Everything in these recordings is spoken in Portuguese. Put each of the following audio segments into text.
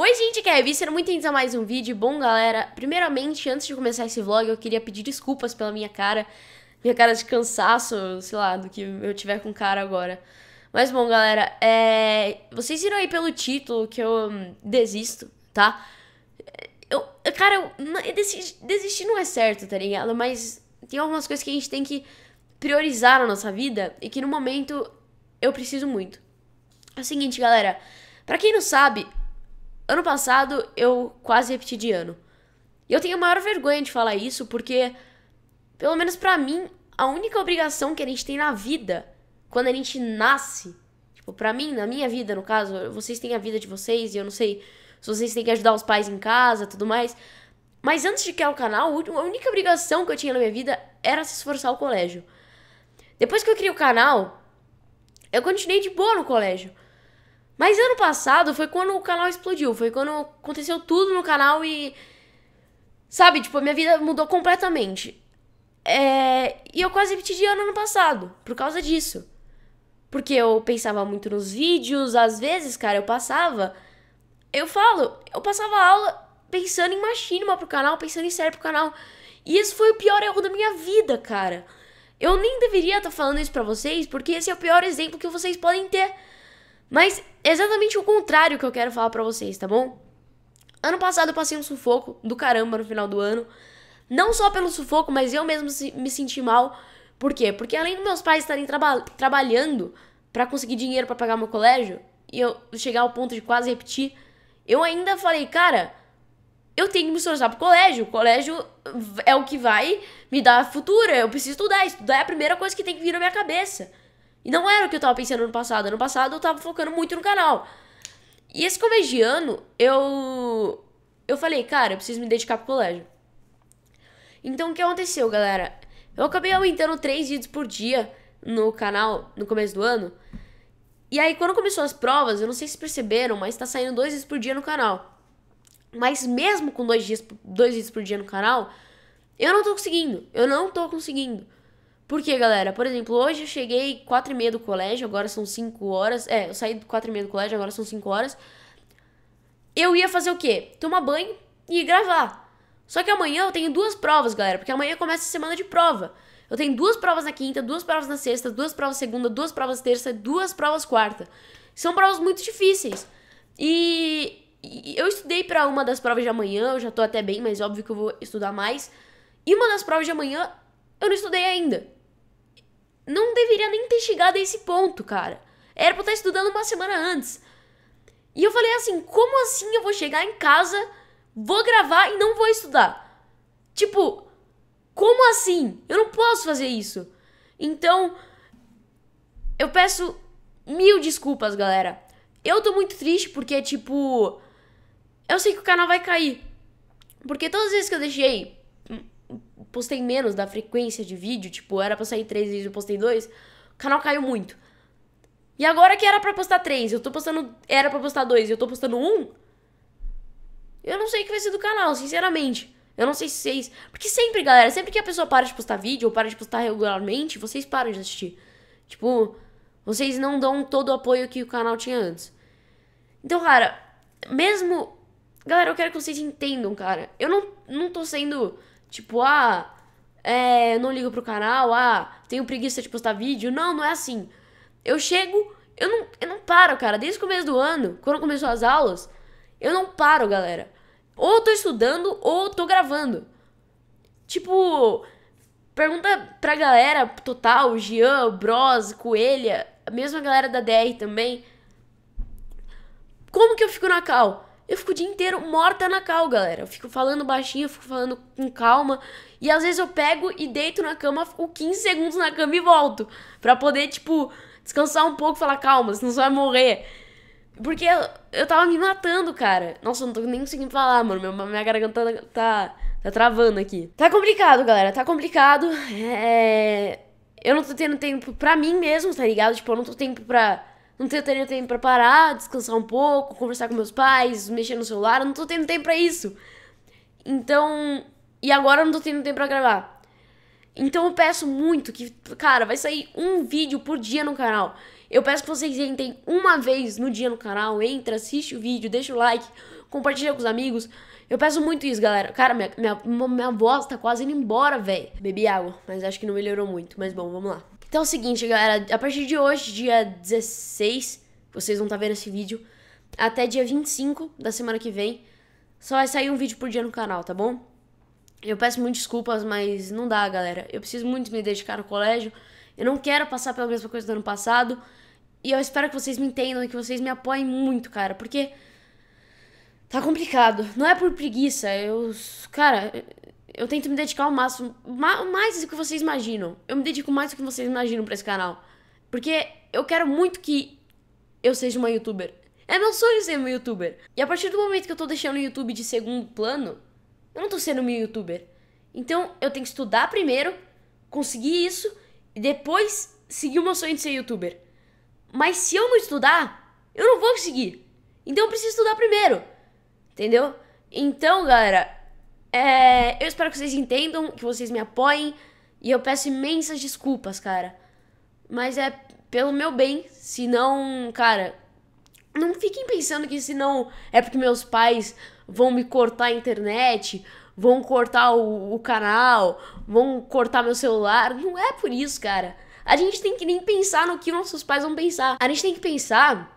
Oi gente, que é Kevin, sejam muito bem-vindos a mais um vídeo. Bom, galera, primeiramente, antes de começar esse vlog, eu queria pedir desculpas pela minha cara, minha cara de cansaço, sei lá, do que eu tiver com cara agora. Mas bom, galera, é... vocês viram aí pelo título que eu hum, desisto, tá? Eu, cara, eu... desistir não é certo, tá ligado? Mas tem algumas coisas que a gente tem que priorizar na nossa vida e que no momento eu preciso muito. É o seguinte, galera, para quem não sabe, Ano passado eu quase repeti de ano. E eu tenho a maior vergonha de falar isso porque, pelo menos para mim, a única obrigação que a gente tem na vida, quando a gente nasce, tipo, pra mim, na minha vida, no caso, vocês têm a vida de vocês e eu não sei se vocês têm que ajudar os pais em casa tudo mais. Mas antes de criar o canal, a única obrigação que eu tinha na minha vida era se esforçar no colégio. Depois que eu criei o canal, eu continuei de boa no colégio. Mas ano passado foi quando o canal explodiu, foi quando aconteceu tudo no canal e. Sabe, tipo, a minha vida mudou completamente. É... E eu quase repeti de ano ano passado, por causa disso. Porque eu pensava muito nos vídeos, às vezes, cara, eu passava. Eu falo, eu passava aula pensando em machinima pro canal, pensando em série pro canal. E isso foi o pior erro da minha vida, cara. Eu nem deveria estar tá falando isso pra vocês, porque esse é o pior exemplo que vocês podem ter. Mas exatamente o contrário que eu quero falar para vocês, tá bom? Ano passado eu passei um sufoco do caramba no final do ano. Não só pelo sufoco, mas eu mesmo me senti mal. Por quê? Porque além dos meus pais estarem traba trabalhando para conseguir dinheiro para pagar meu colégio e eu chegar ao ponto de quase repetir, eu ainda falei, cara, eu tenho que me esforçar pro colégio. O colégio é o que vai me dar futuro. Eu preciso estudar. Estudar é a primeira coisa que tem que vir na minha cabeça. E não era o que eu tava pensando no passado. Ano passado eu tava focando muito no canal. E esse começo de ano, eu. Eu falei, cara, eu preciso me dedicar pro colégio. Então o que aconteceu, galera? Eu acabei aumentando três vídeos por dia no canal no começo do ano. E aí, quando começou as provas, eu não sei se perceberam, mas tá saindo dois vídeos por dia no canal. Mas mesmo com dois, dias, dois vídeos por dia no canal, eu não tô conseguindo. Eu não tô conseguindo. Porque, galera, por exemplo, hoje eu cheguei quatro e meia do colégio, agora são cinco horas. É, eu saí quatro e meia do colégio, agora são cinco horas. Eu ia fazer o quê? Tomar banho e gravar. Só que amanhã eu tenho duas provas, galera, porque amanhã começa a semana de prova. Eu tenho duas provas na quinta, duas provas na sexta, duas provas segunda, duas provas terça, duas provas quarta. São provas muito difíceis. E, e eu estudei para uma das provas de amanhã, eu já tô até bem, mas óbvio que eu vou estudar mais. E uma das provas de amanhã eu não estudei ainda não deveria nem ter chegado a esse ponto, cara. Era pra eu estar estudando uma semana antes. E eu falei assim: como assim eu vou chegar em casa, vou gravar e não vou estudar? Tipo, como assim? Eu não posso fazer isso. Então, eu peço mil desculpas, galera. Eu tô muito triste porque, tipo, eu sei que o canal vai cair. Porque todas as vezes que eu deixei postei menos da frequência de vídeo, tipo, era pra sair três vídeos, eu postei dois, o canal caiu muito. E agora que era pra postar três, eu tô postando. Era pra postar dois e eu tô postando um. Eu não sei o que vai ser do canal, sinceramente. Eu não sei se vocês. Porque sempre, galera, sempre que a pessoa para de postar vídeo ou para de postar regularmente, vocês param de assistir. Tipo, vocês não dão todo o apoio que o canal tinha antes. Então, cara, mesmo. Galera, eu quero que vocês entendam, cara. Eu não, não tô sendo Tipo, ah, é, não ligo pro canal, ah, tenho preguiça de postar vídeo. Não, não é assim. Eu chego, eu não, eu não paro, cara. Desde o começo do ano, quando começou as aulas, eu não paro, galera. Ou eu tô estudando ou eu tô gravando. Tipo, pergunta pra galera total, Jean, Bros, Coelha, a mesma galera da DR também. Como que eu fico na cal? eu fico o dia inteiro morta na cal, galera. Eu fico falando baixinho, eu fico falando com calma. E às vezes eu pego e deito na cama, fico 15 segundos na cama e volto. Pra poder, tipo, descansar um pouco e falar, calma, senão você vai morrer. Porque eu, eu tava me matando, cara. Nossa, eu não tô nem conseguindo falar, mano. Meu, minha garganta tá, tá travando aqui. Tá complicado, galera. Tá complicado. É... Eu não tô tendo tempo pra mim mesmo, tá ligado? Tipo, eu não tô tempo pra não tô tendo tempo pra parar, descansar um pouco, conversar com meus pais, mexer no celular. não tô tendo tempo pra isso. Então. E agora eu não tô tendo tempo pra gravar. Então eu peço muito que, cara, vai sair um vídeo por dia no canal. Eu peço que vocês entrem uma vez no dia no canal, entra, assiste o vídeo, deixa o like, compartilha com os amigos. Eu peço muito isso, galera. Cara, minha, minha, minha voz tá quase indo embora, velho. Bebi água, mas acho que não melhorou muito. Mas bom, vamos lá. Então é o seguinte, galera, a partir de hoje, dia 16, vocês vão estar tá vendo esse vídeo, até dia 25 da semana que vem, só vai sair um vídeo por dia no canal, tá bom? Eu peço muitas desculpas, mas não dá, galera. Eu preciso muito me dedicar no colégio. Eu não quero passar pela mesma coisa do ano passado. E eu espero que vocês me entendam e que vocês me apoiem muito, cara. Porque tá complicado. Não é por preguiça. Eu. Cara, eu tento me dedicar ao máximo, mais do que vocês imaginam. Eu me dedico mais do que vocês imaginam para esse canal. Porque eu quero muito que eu seja uma youtuber. É meu sonho ser uma youtuber. E a partir do momento que eu tô deixando o YouTube de segundo plano, eu não tô sendo meu youtuber. Então eu tenho que estudar primeiro, conseguir isso e depois seguir o meu sonho de ser youtuber. Mas se eu não estudar, eu não vou conseguir. Então eu preciso estudar primeiro. Entendeu? Então, galera, é, eu espero que vocês entendam, que vocês me apoiem. E eu peço imensas desculpas, cara. Mas é pelo meu bem, se não, cara, não fiquem pensando que se não é porque meus pais vão me cortar a internet, vão cortar o, o, canal, vão cortar meu celular. Não é por isso, cara. A gente tem que nem pensar no que nossos pais vão pensar. A gente tem que pensar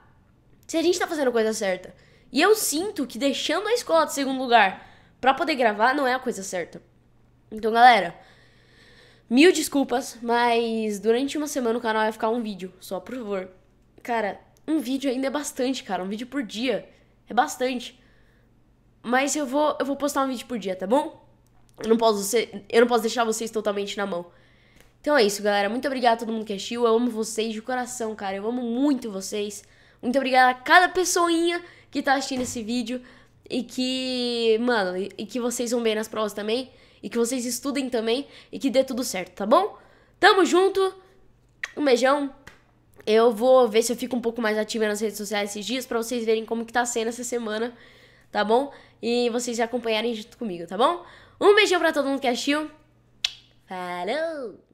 se a gente tá fazendo a coisa certa. E eu sinto que deixando a escola de segundo lugar para poder gravar não é a coisa certa. Então, galera, mil desculpas, mas durante uma semana o canal vai ficar um vídeo, só por favor. Cara, um vídeo ainda é bastante, cara, um vídeo por dia é bastante. Mas eu vou, eu vou postar um vídeo por dia, tá bom? Eu não posso ser, eu não posso deixar vocês totalmente na mão. Então é isso, galera. Muito obrigado a todo mundo que assistiu. Eu amo vocês de coração, cara. Eu amo muito vocês. Muito obrigada a cada pessoinha que tá assistindo esse vídeo e que, mano, e que vocês vão bem nas provas também, e que vocês estudem também, e que dê tudo certo, tá bom? Tamo junto, um beijão. Eu vou ver se eu fico um pouco mais ativa nas redes sociais esses dias para vocês verem como que tá sendo essa semana, tá bom? E vocês acompanharem junto comigo, tá bom? Um beijão para todo mundo que assistiu. Falou!